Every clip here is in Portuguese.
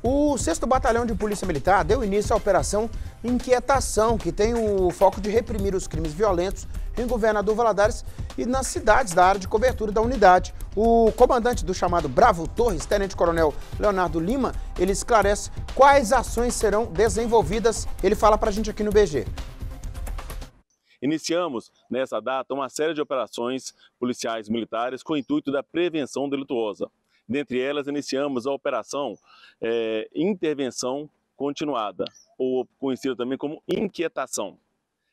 O 6 Batalhão de Polícia Militar deu início à Operação Inquietação, que tem o foco de reprimir os crimes violentos em Governador Valadares e nas cidades da área de cobertura da unidade. O comandante do chamado Bravo Torres, tenente-coronel Leonardo Lima, ele esclarece quais ações serão desenvolvidas. Ele fala para a gente aqui no BG. Iniciamos nessa data uma série de operações policiais militares com o intuito da prevenção delituosa. Dentre elas, iniciamos a operação é, Intervenção Continuada, ou conhecida também como Inquietação.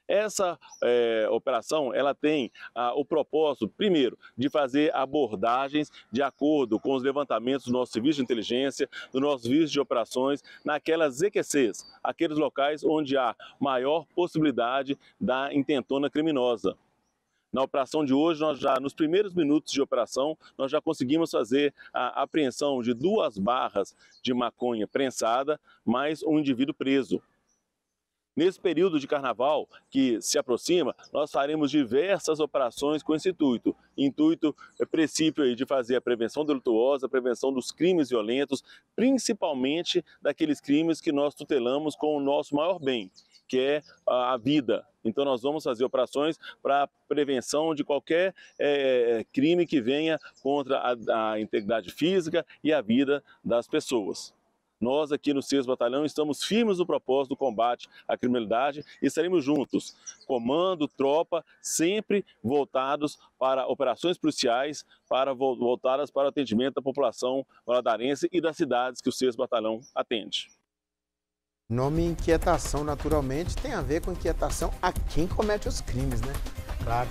Essa é, operação ela tem o propósito, primeiro, de fazer abordagens de acordo com os levantamentos do nosso serviço de inteligência, do nosso serviço de operações, naquelas EQCs, aqueles locais onde há maior possibilidade da intentona criminosa. Na operação de hoje, nós já nos primeiros minutos de operação, nós já conseguimos fazer a apreensão de duas barras de maconha prensada, mais um indivíduo preso. Nesse período de carnaval que se aproxima, nós faremos diversas operações com esse intuito. Intuito, é princípio de fazer a prevenção delituosa, a prevenção dos crimes violentos, principalmente daqueles crimes que nós tutelamos com o nosso maior bem, que é a vida. Então, nós vamos fazer operações para prevenção de qualquer é, crime que venha contra a, a integridade física e a vida das pessoas. Nós aqui no 6 Batalhão estamos firmes no propósito do combate à criminalidade e estaremos juntos, comando, tropa, sempre voltados para operações policiais, para voltadas para o atendimento da população valadarense e das cidades que o 6 Batalhão atende. Nome inquietação, naturalmente, tem a ver com inquietação a quem comete os crimes, né? Claro.